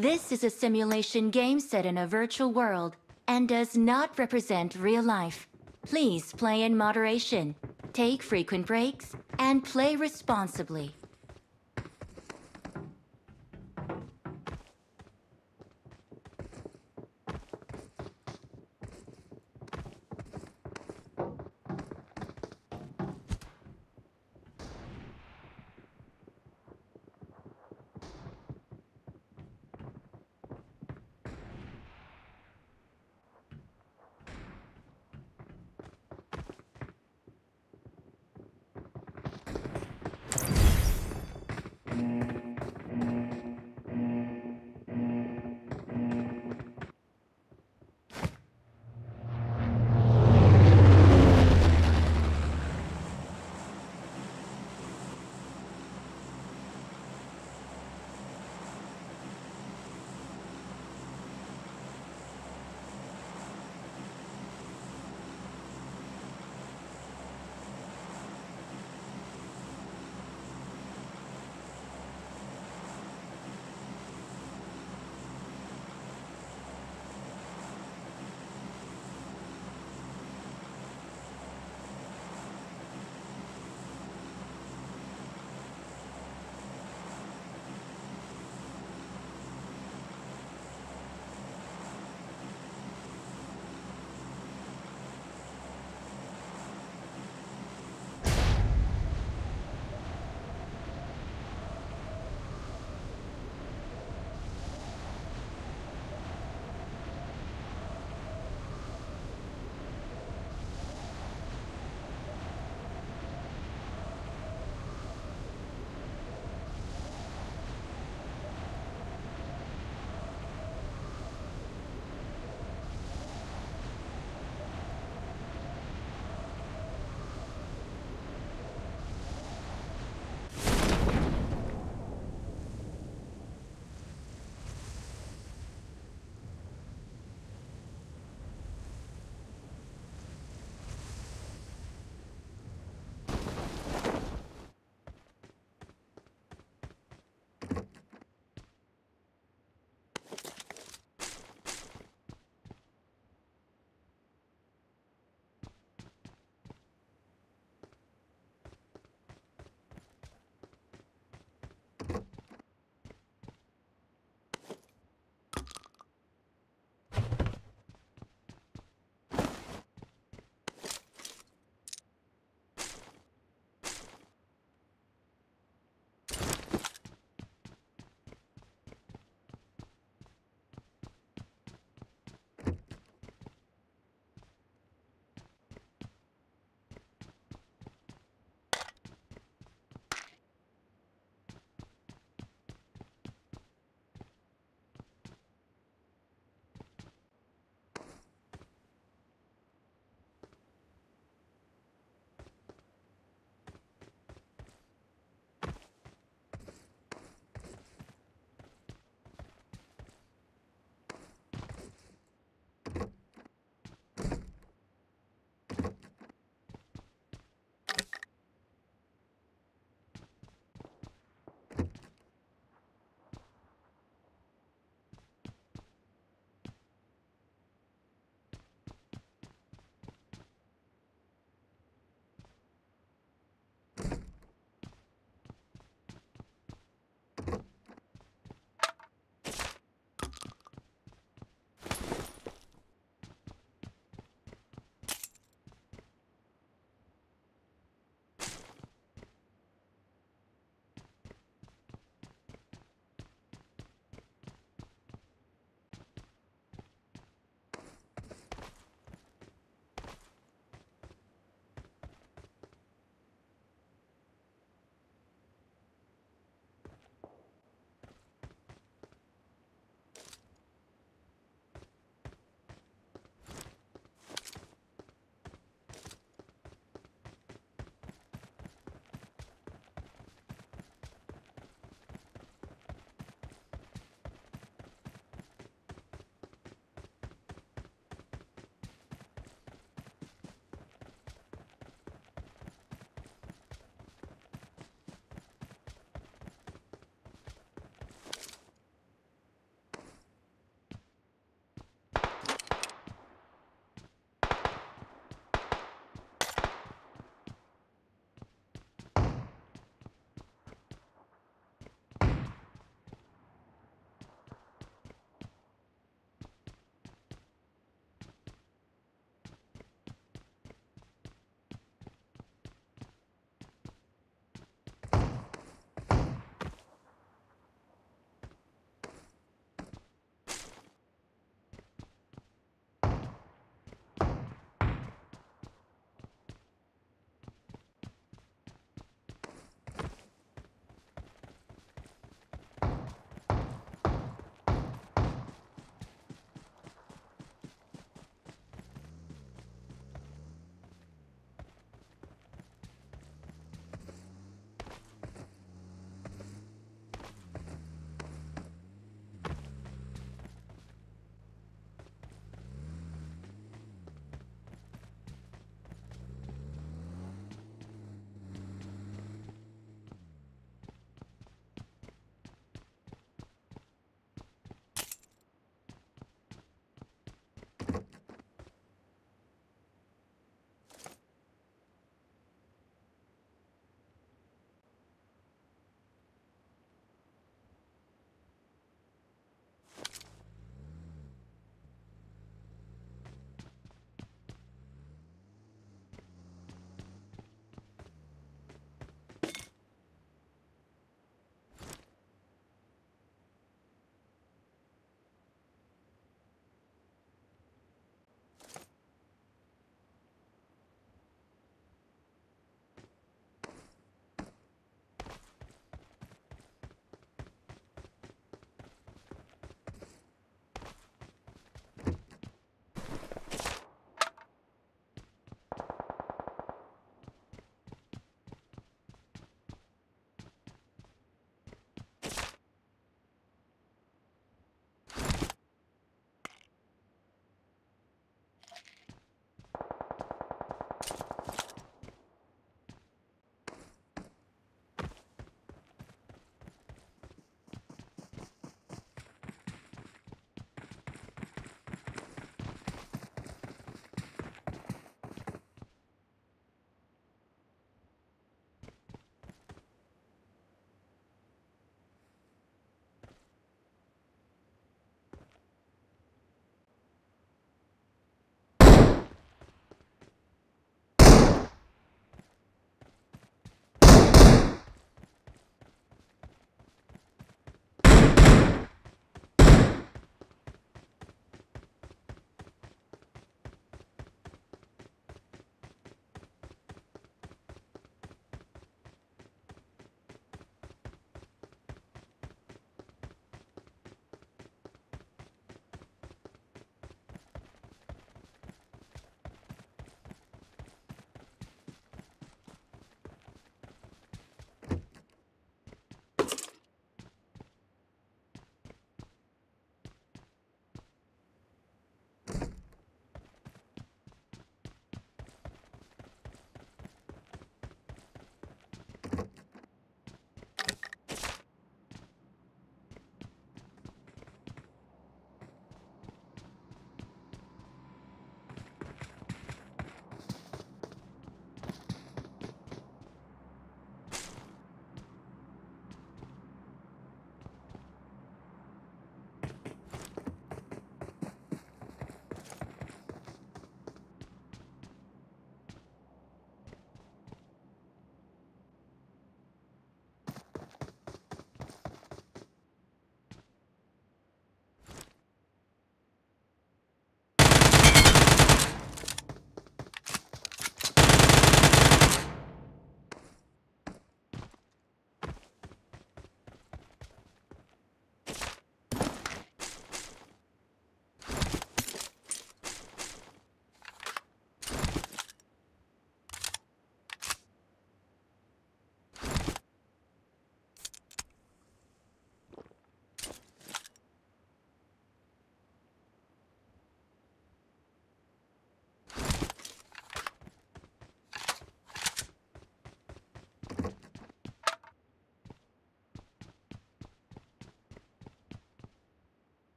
This is a simulation game set in a virtual world and does not represent real life. Please play in moderation, take frequent breaks, and play responsibly.